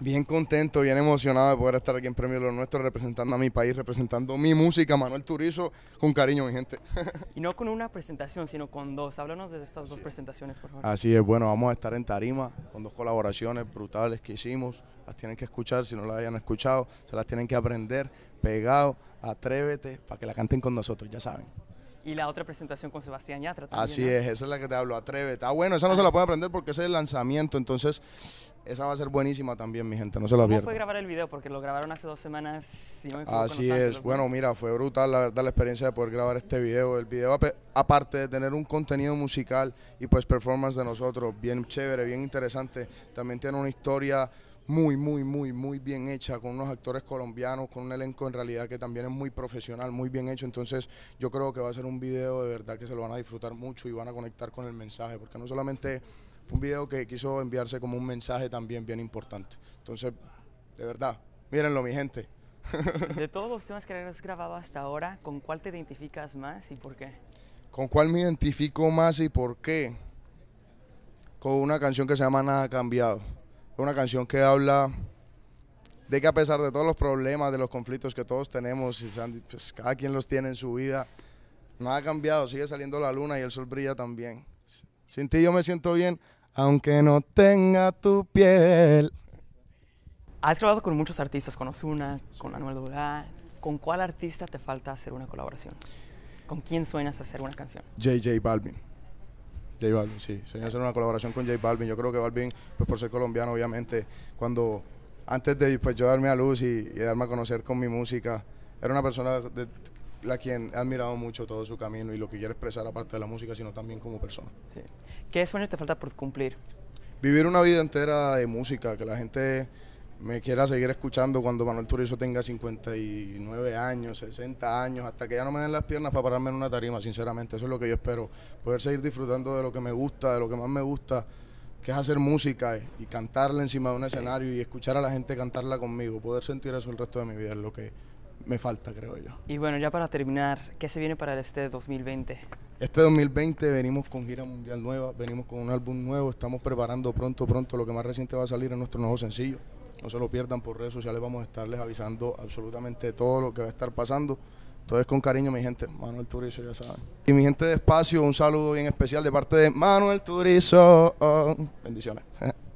Bien contento, bien emocionado de poder estar aquí en Premio Lo Nuestro, representando a mi país, representando mi música, Manuel Turizo, con cariño, mi gente. y no con una presentación, sino con dos. Háblanos de estas dos presentaciones, por favor. Así es, bueno, vamos a estar en Tarima con dos colaboraciones brutales que hicimos. Las tienen que escuchar, si no las hayan escuchado, se las tienen que aprender. Pegado, atrévete, para que la canten con nosotros, ya saben y la otra presentación con Sebastián Yatra. También, Así es, esa es la que te hablo, Atrévete. Ah, bueno, esa no se la puede aprender porque es el lanzamiento, entonces esa va a ser buenísima también, mi gente, no se la pierdan. ¿Cómo fue grabar el video? Porque lo grabaron hace dos semanas, Así es, bueno, mira, fue brutal la verdad la experiencia de poder grabar este video. El video, aparte de tener un contenido musical y pues performance de nosotros, bien chévere, bien interesante, también tiene una historia muy, muy, muy, muy bien hecha, con unos actores colombianos, con un elenco en realidad que también es muy profesional, muy bien hecho. Entonces yo creo que va a ser un video de verdad que se lo van a disfrutar mucho y van a conectar con el mensaje, porque no solamente fue un video que quiso enviarse como un mensaje también bien importante. Entonces, de verdad, mírenlo mi gente. De todos los temas que has grabado hasta ahora, ¿con cuál te identificas más y por qué? ¿Con cuál me identifico más y por qué? Con una canción que se llama Nada Cambiado es una canción que habla de que a pesar de todos los problemas, de los conflictos que todos tenemos, y pues, cada quien los tiene en su vida, nada ha cambiado, sigue saliendo la luna y el sol brilla también. Sin ti yo me siento bien, aunque no tenga tu piel. Has trabajado con muchos artistas, con Osuna, con Anuel Durán. ¿Con cuál artista te falta hacer una colaboración? ¿Con quién sueñas hacer una canción? JJ Balvin. J Balvin, sí. Soñé hacer una colaboración con J Balvin. Yo creo que Balvin, pues por ser colombiano, obviamente, cuando antes de pues, yo darme a luz y, darme a conocer con mi música, era una persona de la quien he admirado mucho todo su camino y lo que quiere expresar aparte de la música, sino también como persona. Sí. ¿Qué sueños te falta por cumplir? Vivir una vida entera de música, que la gente me quiera seguir escuchando cuando Manuel Turizo tenga 59 años, 60 años, hasta que ya no me den las piernas para pararme en una tarima, sinceramente. Eso es lo que yo espero. Poder seguir disfrutando de lo que me gusta, de lo que más me gusta, que es hacer música y cantarla encima de un escenario y escuchar a la gente cantarla conmigo. Poder sentir eso el resto de mi vida es lo que me falta, creo yo. Y bueno, ya para terminar, ¿qué se viene para este 2020? Este 2020 venimos con gira mundial nueva, venimos con un álbum nuevo, estamos preparando pronto, pronto lo que más reciente va a salir en nuestro nuevo sencillo. No se lo pierdan por redes sociales, vamos a estarles avisando absolutamente todo lo que va a estar pasando. Entonces, con cariño, mi gente, Manuel Turizo, ya saben. Y mi gente de espacio, un saludo bien especial de parte de Manuel Turizo. Bendiciones.